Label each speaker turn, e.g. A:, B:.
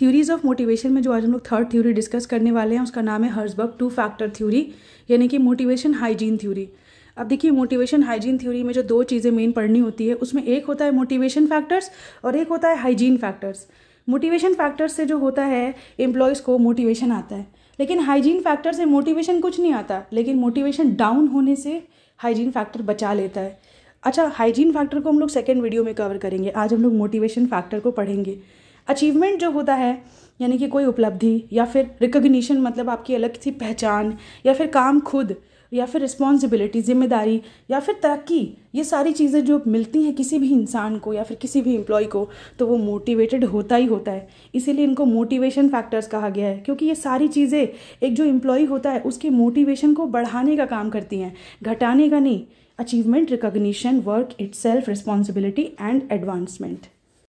A: theories of motivation में जो आज हम लोग थर्ड थ्योरी डिस्कस करने वाले हैं उसका नाम है हर्सबर्ग टू फैक्टर थ्योरी यानी कि मोटिवेशन हाइजीन थ्योरी अब देखिए मोटिवेशन हाइजीन थ्योरी में जो दो चीज़ें मेन पढ़नी होती है उसमें एक होता है मोटिवेशन फैक्टर्स और एक होता है हाइजीन फैक्टर्स मोटिवेशन फैक्टर्स से जो होता है एम्प्लॉयज़ को मोटिवेशन आता है लेकिन हाइजीन फैक्टर से मोटिवेशन कुछ नहीं आता लेकिन मोटिवेशन डाउन होने से हाइजीन फैक्टर बचा लेता है अच्छा हाइजीन फैक्टर को हम लोग सेकेंड वीडियो में कवर करेंगे आज हम लोग मोटिवेशन फैक्टर को पढ़ेंगे अचीवमेंट जो होता है यानी कि कोई उपलब्धि या फिर रिकोगनीशन मतलब आपकी अलग सी पहचान या फिर काम खुद या फिर रिस्पॉन्सिबिलिटी जिम्मेदारी या फिर तरक्की ये सारी चीज़ें जो मिलती हैं किसी भी इंसान को या फिर किसी भी एम्प्लॉय को तो वो मोटिवेटेड होता ही होता है इसीलिए इनको मोटिवेशन फैक्टर्स कहा गया है क्योंकि ये सारी चीज़ें एक जो एम्प्लॉय होता है उसके मोटिवेशन को बढ़ाने का काम करती हैं घटाने का नहीं achievement recognition work it's self responsibility and advancement